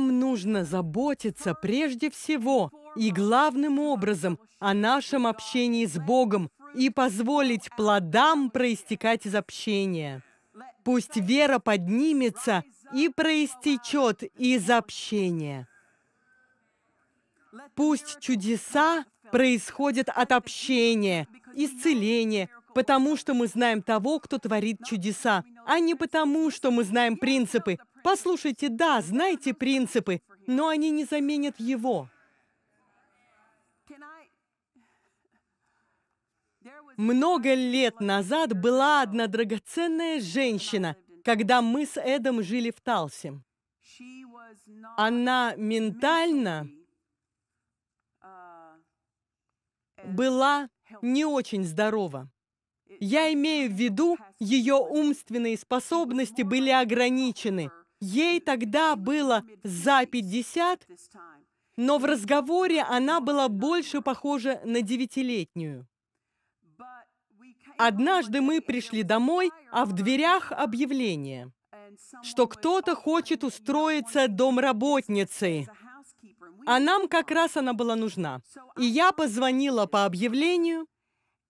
Нам нужно заботиться прежде всего и главным образом о нашем общении с Богом и позволить плодам проистекать из общения. Пусть вера поднимется и проистечет из общения. Пусть чудеса происходят от общения, исцеления, потому что мы знаем того, кто творит чудеса, а не потому, что мы знаем принципы, Послушайте, да, знаете принципы, но они не заменят его. Много лет назад была одна драгоценная женщина, когда мы с Эдом жили в Талсе. Она ментально была не очень здорова. Я имею в виду, ее умственные способности были ограничены – Ей тогда было за 50, но в разговоре она была больше похожа на девятилетнюю. Однажды мы пришли домой, а в дверях объявление, что кто-то хочет устроиться домработницей. А нам как раз она была нужна. И я позвонила по объявлению –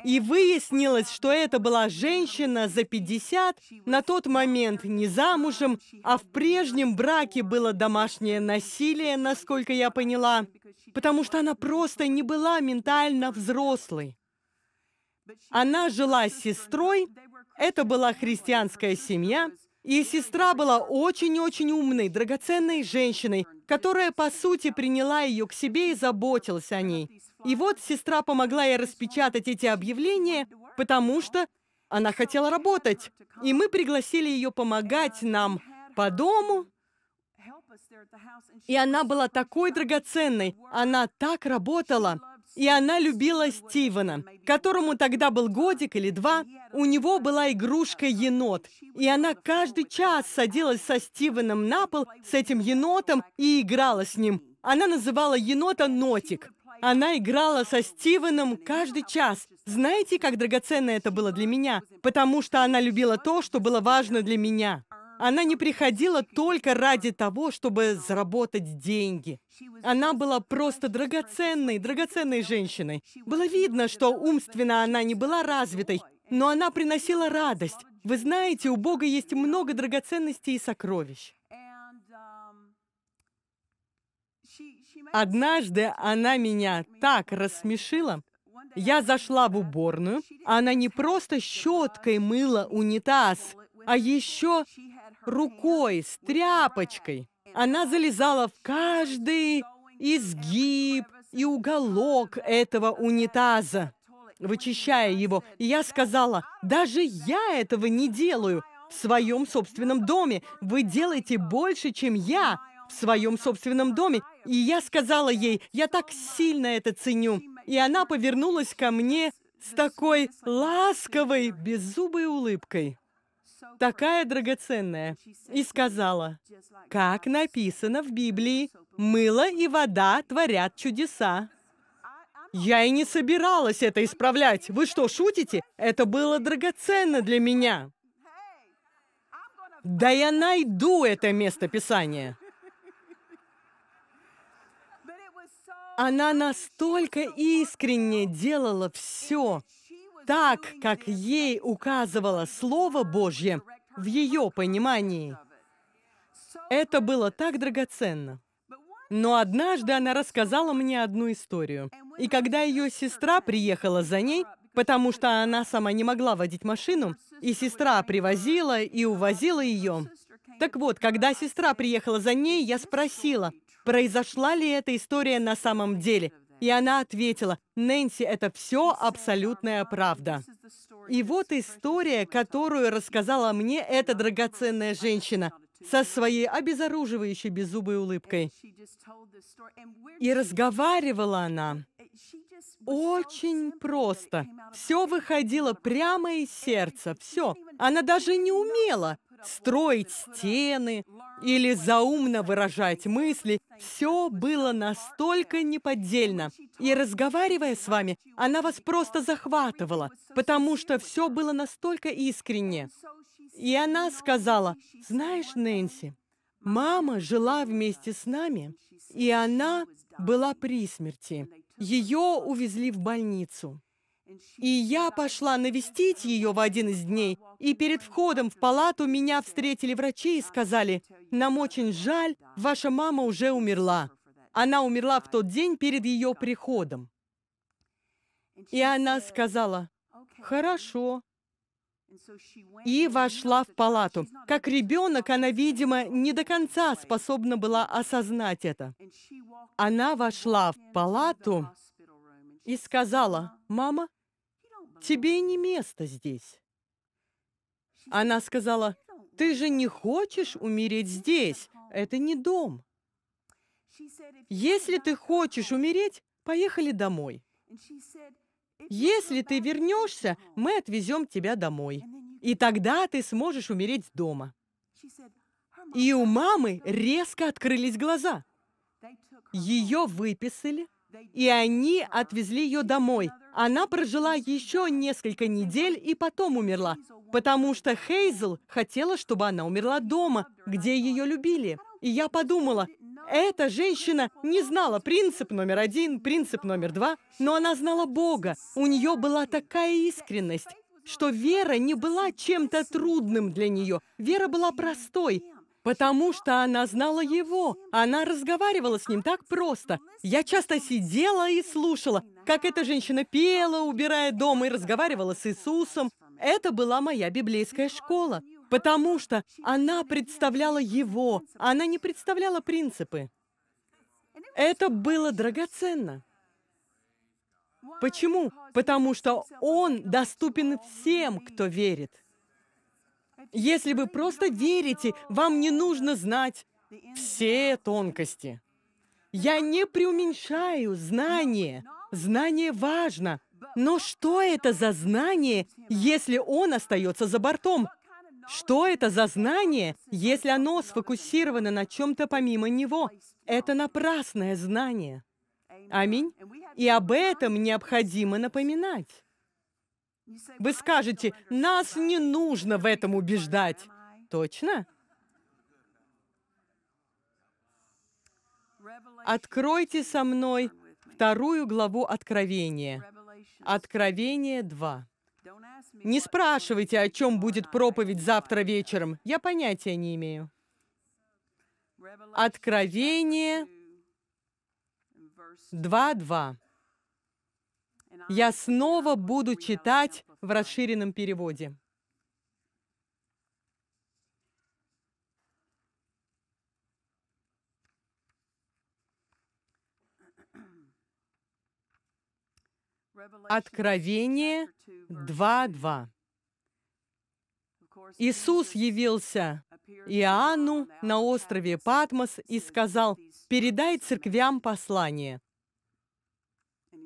и выяснилось, что это была женщина за 50, на тот момент не замужем, а в прежнем браке было домашнее насилие, насколько я поняла, потому что она просто не была ментально взрослой. Она жила с сестрой, это была христианская семья, и сестра была очень-очень умной, драгоценной женщиной, которая, по сути, приняла ее к себе и заботилась о ней. И вот сестра помогла ей распечатать эти объявления, потому что она хотела работать. И мы пригласили ее помогать нам по дому. И она была такой драгоценной. Она так работала. И она любила Стивена, которому тогда был годик или два. У него была игрушка енот. И она каждый час садилась со Стивеном на пол, с этим енотом, и играла с ним. Она называла енота Нотик. Она играла со Стивеном каждый час. Знаете, как драгоценно это было для меня? Потому что она любила то, что было важно для меня. Она не приходила только ради того, чтобы заработать деньги. Она была просто драгоценной, драгоценной женщиной. Было видно, что умственно она не была развитой, но она приносила радость. Вы знаете, у Бога есть много драгоценностей и сокровищ. Однажды она меня так рассмешила. Я зашла в уборную, она не просто щеткой мыла унитаз, а еще рукой, с тряпочкой. Она залезала в каждый изгиб и уголок этого унитаза, вычищая его. И я сказала, даже я этого не делаю в своем собственном доме. Вы делаете больше, чем я в своем собственном доме. И я сказала ей, я так сильно это ценю. И она повернулась ко мне с такой ласковой, беззубой улыбкой такая драгоценная, и сказала, «Как написано в Библии, мыло и вода творят чудеса». Я и не собиралась это исправлять. Вы что, шутите? Это было драгоценно для меня. Да я найду это место Писания. Она настолько искренне делала все, так, как ей указывало Слово Божье в ее понимании. Это было так драгоценно. Но однажды она рассказала мне одну историю. И когда ее сестра приехала за ней, потому что она сама не могла водить машину, и сестра привозила и увозила ее. Так вот, когда сестра приехала за ней, я спросила, произошла ли эта история на самом деле. И она ответила, Нэнси, это все абсолютная правда. И вот история, которую рассказала мне эта драгоценная женщина со своей обезоруживающей беззубой улыбкой. И разговаривала она очень просто. Все выходило прямо из сердца, все. Она даже не умела строить стены или заумно выражать мысли, все было настолько неподдельно. И разговаривая с вами, она вас просто захватывала, потому что все было настолько искренне. И она сказала, «Знаешь, Нэнси, мама жила вместе с нами, и она была при смерти. Ее увезли в больницу. И я пошла навестить ее в один из дней, и перед входом в палату меня встретили врачи и сказали, «Нам очень жаль, ваша мама уже умерла». Она умерла в тот день перед ее приходом. И она сказала, «Хорошо». И вошла в палату. Как ребенок, она, видимо, не до конца способна была осознать это. Она вошла в палату и сказала, «Мама, тебе не место здесь». Она сказала, «Ты же не хочешь умереть здесь? Это не дом». «Если ты хочешь умереть, поехали домой. Если ты вернешься, мы отвезем тебя домой. И тогда ты сможешь умереть дома». И у мамы резко открылись глаза. Ее выписали, и они отвезли ее домой. Она прожила еще несколько недель и потом умерла, потому что Хейзел хотела, чтобы она умерла дома, где ее любили. И я подумала, эта женщина не знала принцип номер один, принцип номер два, но она знала Бога. У нее была такая искренность, что вера не была чем-то трудным для нее. Вера была простой, Потому что она знала его. Она разговаривала с ним так просто. Я часто сидела и слушала, как эта женщина пела, убирая дом, и разговаривала с Иисусом. Это была моя библейская школа. Потому что она представляла его. Она не представляла принципы. Это было драгоценно. Почему? Потому что он доступен всем, кто верит. Если вы просто верите, вам не нужно знать все тонкости. Я не преуменьшаю знание. Знание важно. Но что это за знание, если он остается за бортом? Что это за знание, если оно сфокусировано на чем-то помимо него? Это напрасное знание. Аминь. И об этом необходимо напоминать. Вы скажете, нас не нужно в этом убеждать. Точно? Откройте со мной вторую главу Откровения. Откровение 2. Не спрашивайте, о чем будет проповедь завтра вечером. Я понятия не имею. Откровение 2.2 я снова буду читать в расширенном переводе. Откровение 2.2. Иисус явился Иоанну на острове Патмос и сказал, «Передай церквям послание.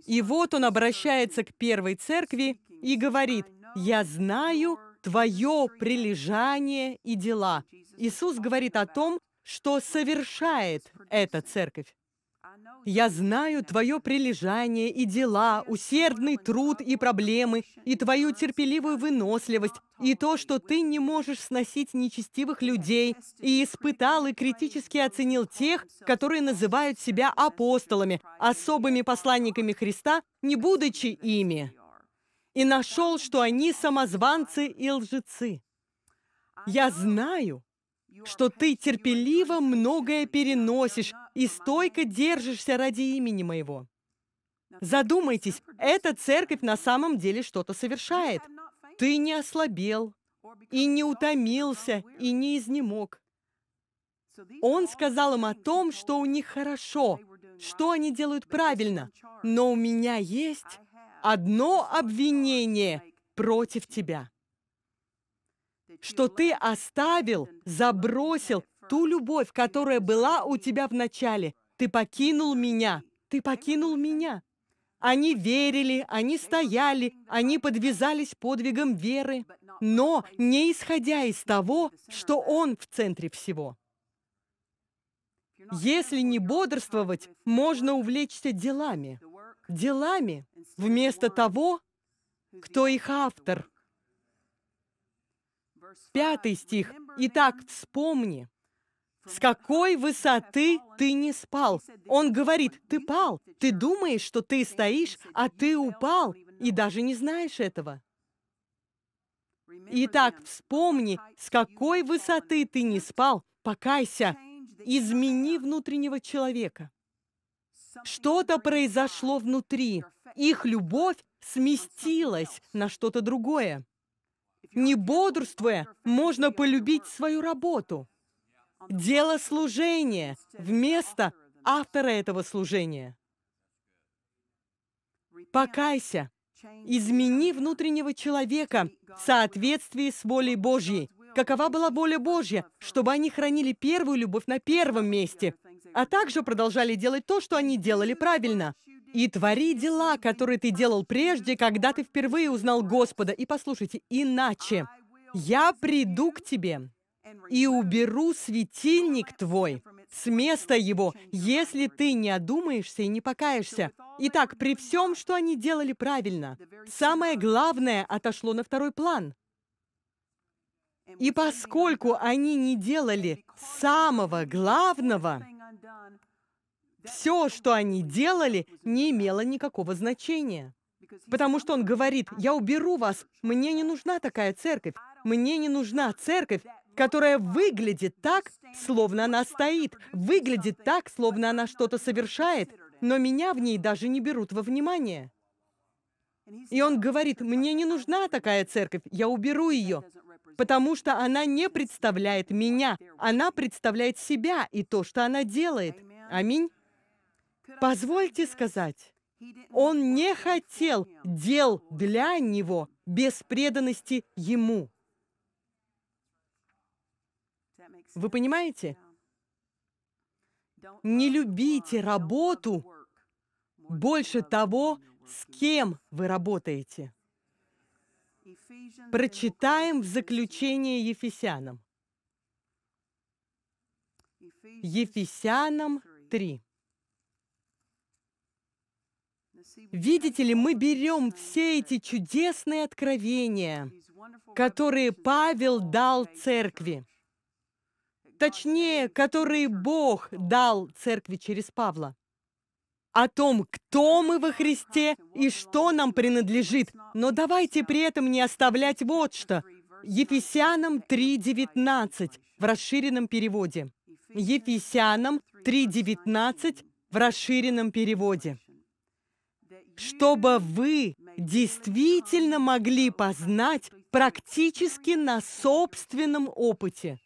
И вот он обращается к первой церкви и говорит, «Я знаю твое прилежание и дела». Иисус говорит о том, что совершает эта церковь. Я знаю твое прилежание и дела, усердный труд и проблемы, и твою терпеливую выносливость, и то, что ты не можешь сносить нечестивых людей, и испытал и критически оценил тех, которые называют себя апостолами, особыми посланниками Христа, не будучи ими, и нашел, что они самозванцы и лжецы. Я знаю, что ты терпеливо многое переносишь и стойко держишься ради имени моего. Задумайтесь, эта церковь на самом деле что-то совершает. Ты не ослабел, и не утомился, и не изнемог. Он сказал им о том, что у них хорошо, что они делают правильно, но у меня есть одно обвинение против тебя что ты оставил, забросил ту любовь, которая была у тебя в начале. Ты покинул меня. Ты покинул меня. Они верили, они стояли, они подвязались подвигом веры, но не исходя из того, что Он в центре всего. Если не бодрствовать, можно увлечься делами. Делами вместо того, кто их автор – Пятый стих. «Итак, вспомни, с какой высоты ты не спал?» Он говорит, «Ты пал, ты думаешь, что ты стоишь, а ты упал, и даже не знаешь этого». Итак, вспомни, с какой высоты ты не спал, покайся, измени внутреннего человека. Что-то произошло внутри, их любовь сместилась на что-то другое не бодрствуя, можно полюбить свою работу. Дело служения вместо автора этого служения. Покайся, измени внутреннего человека в соответствии с волей Божьей. Какова была воля Божья? Чтобы они хранили первую любовь на первом месте, а также продолжали делать то, что они делали правильно и твори дела, которые ты делал прежде, когда ты впервые узнал Господа. И послушайте, иначе я приду к тебе и уберу светильник твой с места его, если ты не одумаешься и не покаешься. Итак, при всем, что они делали правильно, самое главное отошло на второй план. И поскольку они не делали самого главного, все, что они делали, не имело никакого значения. Потому что он говорит, я уберу вас, мне не нужна такая церковь, мне не нужна церковь, которая выглядит так, словно она стоит, выглядит так, словно она что-то совершает, но меня в ней даже не берут во внимание. И он говорит, мне не нужна такая церковь, я уберу ее, потому что она не представляет меня, она представляет себя и то, что она делает. Аминь. Позвольте сказать, он не хотел дел для него без преданности ему. Вы понимаете? Не любите работу больше того, с кем вы работаете. Прочитаем в заключение Ефесянам. Ефесянам 3. Видите ли, мы берем все эти чудесные откровения, которые Павел дал церкви, точнее, которые Бог дал церкви через Павла, о том, кто мы во Христе и что нам принадлежит. Но давайте при этом не оставлять вот что. Ефесянам 3.19 в расширенном переводе. Ефесянам 3.19 в расширенном переводе чтобы вы действительно могли познать практически на собственном опыте.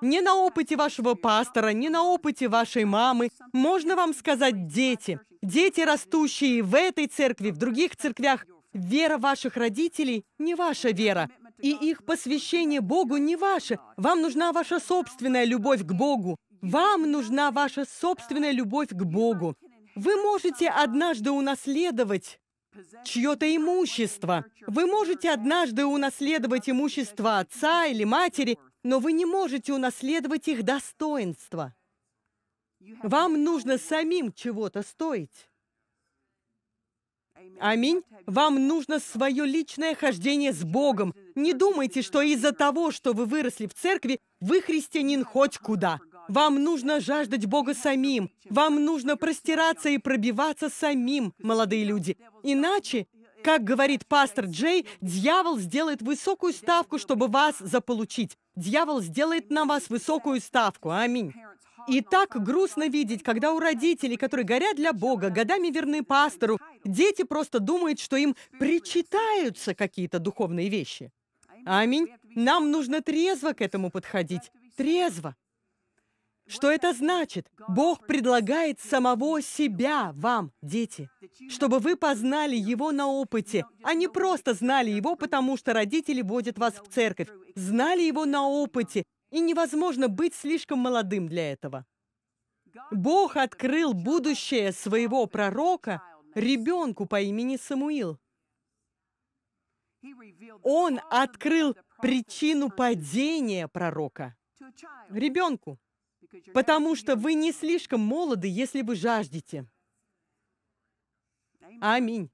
Не на опыте вашего пастора, не на опыте вашей мамы. Можно вам сказать, дети, дети, растущие в этой церкви, в других церквях, вера ваших родителей не ваша вера, и их посвящение Богу не ваше. Вам нужна ваша собственная любовь к Богу. Вам нужна ваша собственная любовь к Богу. Вы можете однажды унаследовать чье-то имущество. Вы можете однажды унаследовать имущество отца или матери, но вы не можете унаследовать их достоинство. Вам нужно самим чего-то стоить. Аминь. Вам нужно свое личное хождение с Богом. Не думайте, что из-за того, что вы выросли в церкви, вы христианин хоть куда. Вам нужно жаждать Бога самим. Вам нужно простираться и пробиваться самим, молодые люди. Иначе, как говорит пастор Джей, дьявол сделает высокую ставку, чтобы вас заполучить. Дьявол сделает на вас высокую ставку. Аминь. И так грустно видеть, когда у родителей, которые горят для Бога, годами верны пастору, дети просто думают, что им причитаются какие-то духовные вещи. Аминь. Нам нужно трезво к этому подходить. Трезво. Что это значит? Бог предлагает самого себя вам, дети, чтобы вы познали Его на опыте, а не просто знали Его, потому что родители водят вас в церковь. Знали Его на опыте, и невозможно быть слишком молодым для этого. Бог открыл будущее своего пророка ребенку по имени Самуил. Он открыл причину падения пророка ребенку потому что вы не слишком молоды, если вы жаждете. Аминь.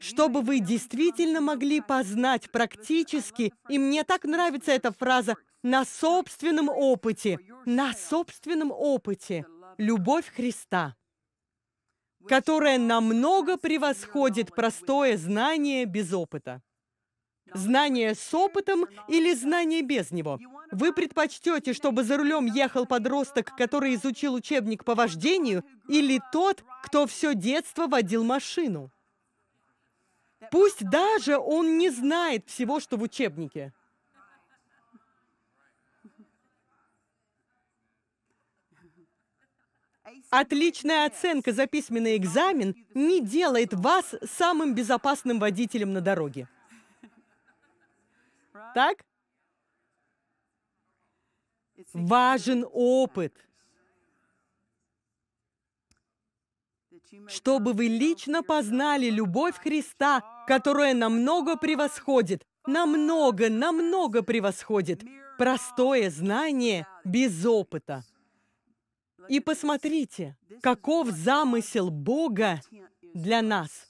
Чтобы вы действительно могли познать практически, и мне так нравится эта фраза, на собственном опыте, на собственном опыте, любовь Христа, которая намного превосходит простое знание без опыта. Знание с опытом или знание без него? Вы предпочтете, чтобы за рулем ехал подросток, который изучил учебник по вождению, или тот, кто все детство водил машину? Пусть даже он не знает всего, что в учебнике. Отличная оценка за письменный экзамен не делает вас самым безопасным водителем на дороге. Так? Важен опыт, чтобы вы лично познали любовь Христа, которая намного превосходит, намного, намного превосходит простое знание без опыта. И посмотрите, каков замысел Бога для нас –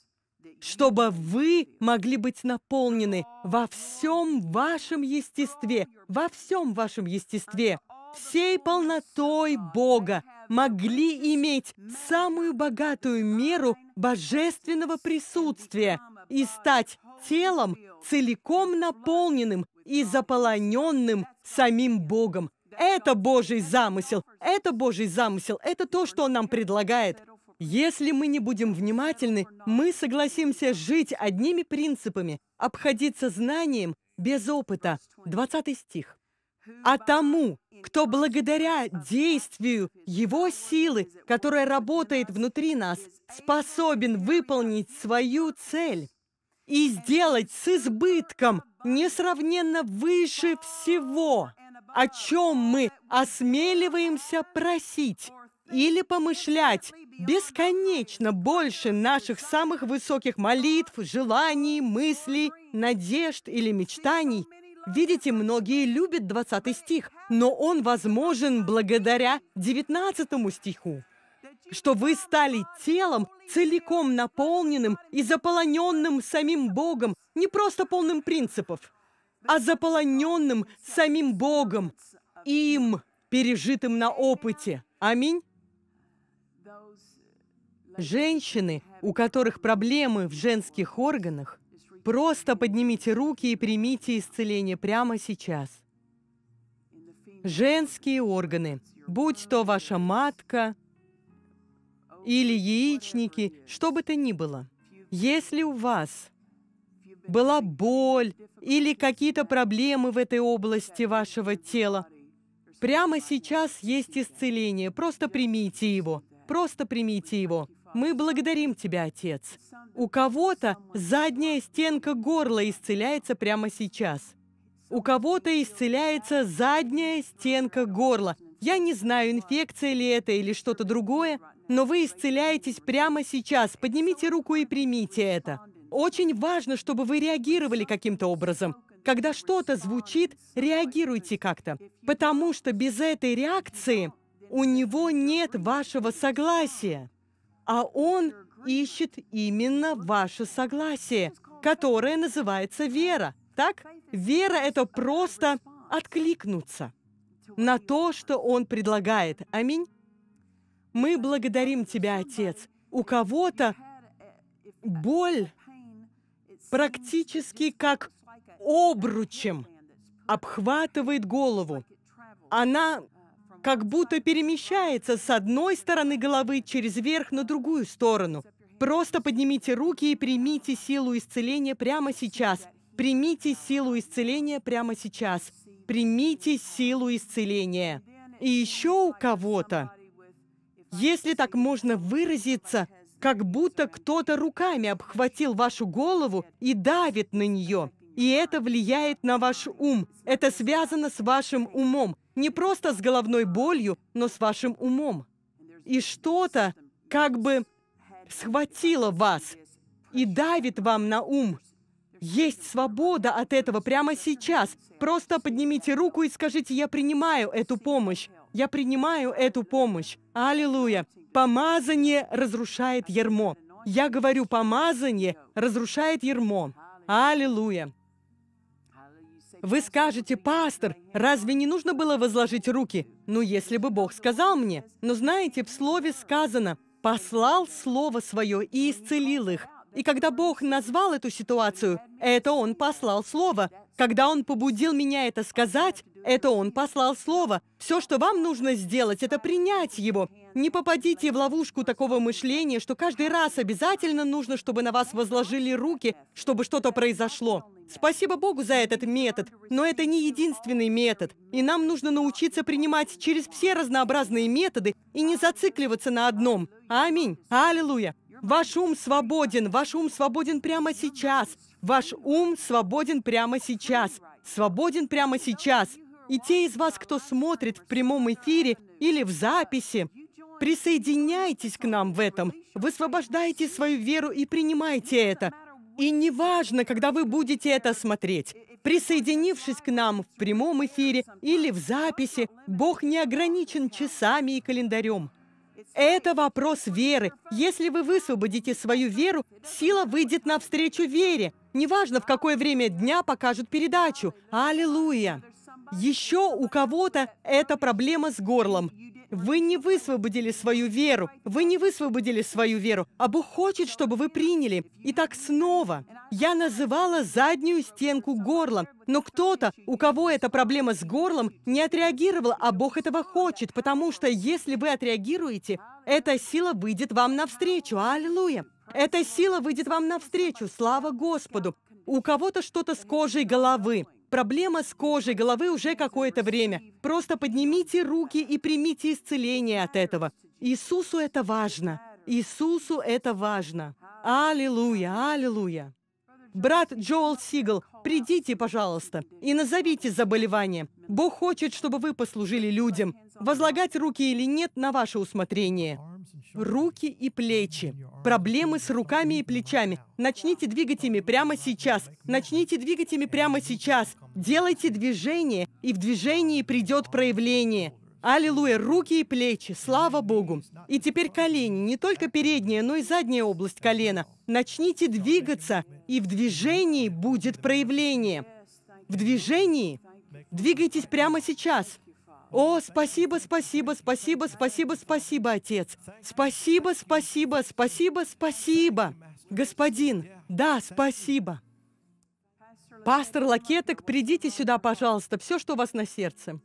чтобы вы могли быть наполнены во всем вашем естестве, во всем вашем естестве, всей полнотой Бога, могли иметь самую богатую меру божественного присутствия и стать телом, целиком наполненным и заполоненным самим Богом. Это Божий замысел, это Божий замысел, это то, что Он нам предлагает. Если мы не будем внимательны, мы согласимся жить одними принципами, обходиться знанием без опыта. 20 стих. А тому, кто благодаря действию Его силы, которая работает внутри нас, способен выполнить свою цель и сделать с избытком несравненно выше всего, о чем мы осмеливаемся просить или помышлять бесконечно больше наших самых высоких молитв, желаний, мыслей, надежд или мечтаний. Видите, многие любят 20 стих, но он возможен благодаря 19 стиху что вы стали телом, целиком наполненным и заполоненным самим Богом, не просто полным принципов, а заполоненным самим Богом, им, пережитым на опыте. Аминь. Женщины, у которых проблемы в женских органах, просто поднимите руки и примите исцеление прямо сейчас. Женские органы, будь то ваша матка или яичники, что бы то ни было. Если у вас была боль или какие-то проблемы в этой области вашего тела, прямо сейчас есть исцеление. Просто примите его. Просто примите его. Мы благодарим Тебя, Отец. У кого-то задняя стенка горла исцеляется прямо сейчас. У кого-то исцеляется задняя стенка горла. Я не знаю, инфекция ли это или что-то другое, но вы исцеляетесь прямо сейчас. Поднимите руку и примите это. Очень важно, чтобы вы реагировали каким-то образом. Когда что-то звучит, реагируйте как-то, потому что без этой реакции у него нет вашего согласия а Он ищет именно ваше согласие, которое называется вера. Так? Вера — это просто откликнуться на то, что Он предлагает. Аминь. Мы благодарим Тебя, Отец. У кого-то боль практически как обручем обхватывает голову. Она как будто перемещается с одной стороны головы через верх на другую сторону. Просто поднимите руки и примите силу исцеления прямо сейчас. Примите силу исцеления прямо сейчас. Примите силу исцеления. И еще у кого-то, если так можно выразиться, как будто кто-то руками обхватил вашу голову и давит на нее. И это влияет на ваш ум. Это связано с вашим умом. Не просто с головной болью, но с вашим умом. И что-то как бы схватило вас и давит вам на ум. Есть свобода от этого прямо сейчас. Просто поднимите руку и скажите, я принимаю эту помощь. Я принимаю эту помощь. Аллилуйя. Помазание разрушает ермо. Я говорю, помазание разрушает ермо. Аллилуйя. Вы скажете, пастор, разве не нужно было возложить руки? Ну, если бы Бог сказал мне. Но знаете, в слове сказано, послал слово свое и исцелил их. И когда Бог назвал эту ситуацию, это Он послал слово. Когда он побудил меня это сказать, это он послал слово. Все, что вам нужно сделать, это принять его. Не попадите в ловушку такого мышления, что каждый раз обязательно нужно, чтобы на вас возложили руки, чтобы что-то произошло. Спасибо Богу за этот метод, но это не единственный метод. И нам нужно научиться принимать через все разнообразные методы и не зацикливаться на одном. Аминь. Аллилуйя. Ваш ум свободен, ваш ум свободен прямо сейчас. Ваш ум свободен прямо сейчас. Свободен прямо сейчас. И те из вас, кто смотрит в прямом эфире или в записи, присоединяйтесь к нам в этом. Высвобождайте свою веру и принимайте это. И неважно, когда вы будете это смотреть, присоединившись к нам в прямом эфире или в записи, Бог не ограничен часами и календарем. Это вопрос веры. Если вы высвободите свою веру, сила выйдет навстречу вере. Неважно, в какое время дня покажут передачу. Аллилуйя! Еще у кого-то это проблема с горлом. Вы не высвободили свою веру. Вы не высвободили свою веру. А Бог хочет, чтобы вы приняли. Итак, снова. Я называла заднюю стенку горла. Но кто-то, у кого эта проблема с горлом, не отреагировал, а Бог этого хочет, потому что если вы отреагируете, эта сила выйдет вам навстречу. Аллилуйя! Эта сила выйдет вам навстречу. Слава Господу! У кого-то что-то с кожей головы. Проблема с кожей головы уже какое-то время. Просто поднимите руки и примите исцеление от этого. Иисусу это важно. Иисусу это важно. Аллилуйя, аллилуйя брат Джоэл Сигал, придите, пожалуйста, и назовите заболевание. Бог хочет, чтобы вы послужили людям. Возлагать руки или нет, на ваше усмотрение. Руки и плечи. Проблемы с руками и плечами. Начните двигать ими прямо сейчас. Начните двигать ими прямо сейчас. Делайте движение, и в движении придет проявление. Аллилуйя, руки и плечи, слава Богу. И теперь колени, не только передняя, но и задняя область колена. Начните двигаться, и в движении будет проявление. В движении. Двигайтесь прямо сейчас. О, спасибо, спасибо, спасибо, спасибо, спасибо, Отец. Спасибо, спасибо, спасибо, спасибо. Господин, да, спасибо. Пастор Лакеток, придите сюда, пожалуйста, все, что у вас на сердце.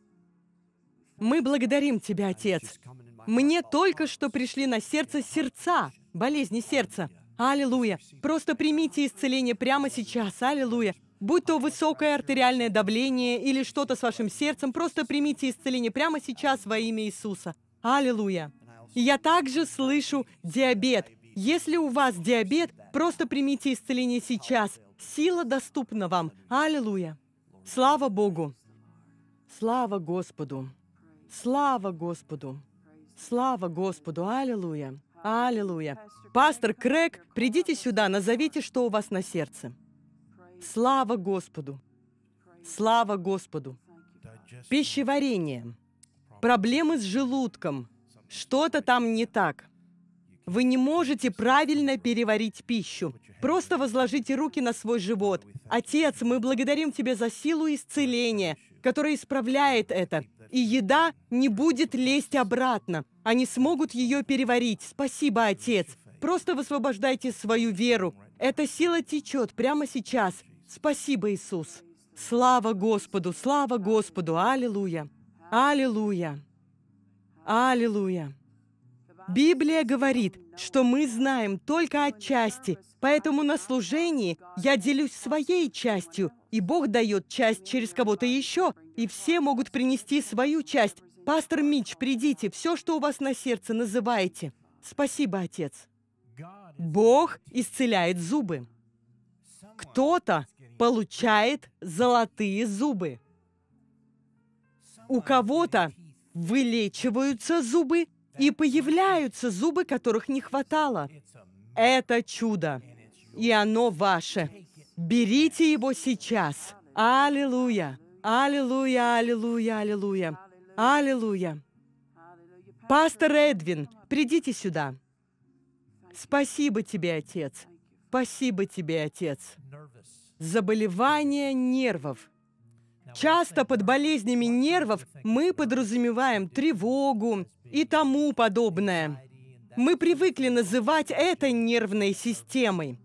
Мы благодарим Тебя, Отец. Мне только что пришли на сердце сердца, болезни сердца. Аллилуйя. Просто примите исцеление прямо сейчас. Аллилуйя. Будь то высокое артериальное давление или что-то с вашим сердцем, просто примите исцеление прямо сейчас во имя Иисуса. Аллилуйя. Я также слышу диабет. Если у вас диабет, просто примите исцеление сейчас. Сила доступна вам. Аллилуйя. Слава Богу. Слава Господу. Слава Господу! Слава Господу! Аллилуйя! Аллилуйя! Пастор Крэг, придите сюда, назовите, что у вас на сердце. Слава Господу! Слава Господу! Пищеварение, проблемы с желудком, что-то там не так. Вы не можете правильно переварить пищу. Просто возложите руки на свой живот. Отец, мы благодарим Тебя за силу исцеления, который исправляет это. И еда не будет лезть обратно. Они смогут ее переварить. Спасибо, Отец. Просто высвобождайте свою веру. Эта сила течет прямо сейчас. Спасибо, Иисус. Слава Господу, слава Господу. Аллилуйя. Аллилуйя. Аллилуйя. Библия говорит, что мы знаем только отчасти, поэтому на служении я делюсь своей частью, и Бог дает часть через кого-то еще, и все могут принести свою часть. Пастор Мич, придите, все, что у вас на сердце, называйте. Спасибо, Отец. Бог исцеляет зубы. Кто-то получает золотые зубы. У кого-то вылечиваются зубы и появляются зубы, которых не хватало. Это чудо, и оно ваше. Берите его сейчас. Аллилуйя! Аллилуйя, аллилуйя, аллилуйя. Аллилуйя. Пастор Эдвин, придите сюда. Спасибо тебе, Отец. Спасибо тебе, Отец. Заболевание нервов. Часто под болезнями нервов мы подразумеваем тревогу и тому подобное. Мы привыкли называть это нервной системой.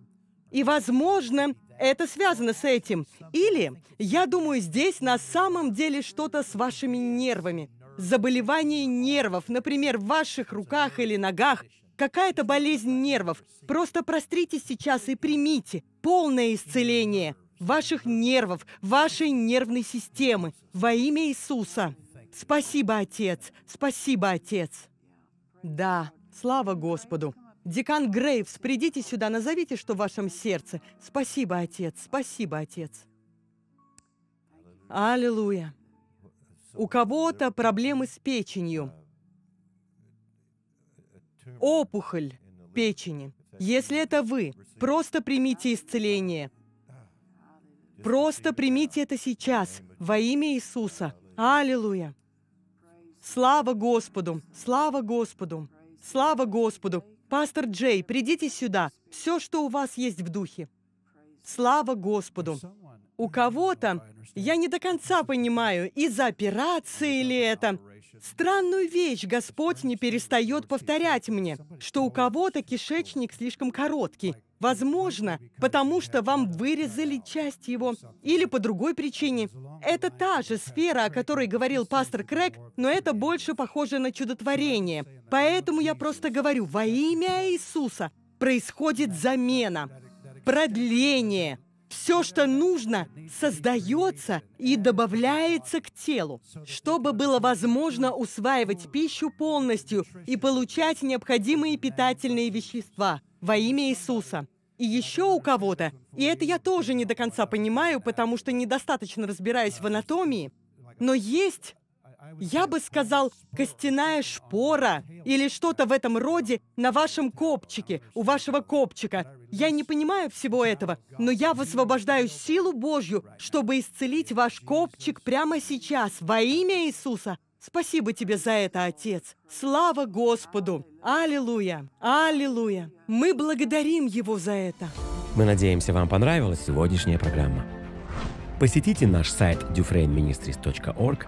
И, возможно, это связано с этим. Или, я думаю, здесь на самом деле что-то с вашими нервами. Заболевание нервов, например, в ваших руках или ногах, какая-то болезнь нервов. Просто прострите сейчас и примите полное исцеление ваших нервов, вашей нервной системы во имя Иисуса. Спасибо, Отец. Спасибо, Отец. Да, слава Господу. Декан Грейвс, придите сюда, назовите, что в вашем сердце. Спасибо, отец, спасибо, отец. Аллилуйя. У кого-то проблемы с печенью. Опухоль печени. Если это вы, просто примите исцеление. Просто примите это сейчас во имя Иисуса. Аллилуйя. Слава Господу! Слава Господу! Слава Господу! «Пастор Джей, придите сюда. Все, что у вас есть в духе». Слава Господу! У кого-то, я не до конца понимаю, из-за операции ли это, странную вещь Господь не перестает повторять мне, что у кого-то кишечник слишком короткий, Возможно, потому что вам вырезали часть его, или по другой причине. Это та же сфера, о которой говорил пастор Крэг, но это больше похоже на чудотворение. Поэтому я просто говорю, во имя Иисуса происходит замена, продление, все, что нужно, создается и добавляется к телу, чтобы было возможно усваивать пищу полностью и получать необходимые питательные вещества во имя Иисуса. И еще у кого-то, и это я тоже не до конца понимаю, потому что недостаточно разбираюсь в анатомии, но есть я бы сказал, костяная шпора или что-то в этом роде на вашем копчике, у вашего копчика. Я не понимаю всего этого, но я высвобождаю силу Божью, чтобы исцелить ваш копчик прямо сейчас во имя Иисуса. Спасибо тебе за это, Отец. Слава Господу! Аллилуйя! Аллилуйя! Мы благодарим Его за это. Мы надеемся, вам понравилась сегодняшняя программа. Посетите наш сайт dufrainministries.org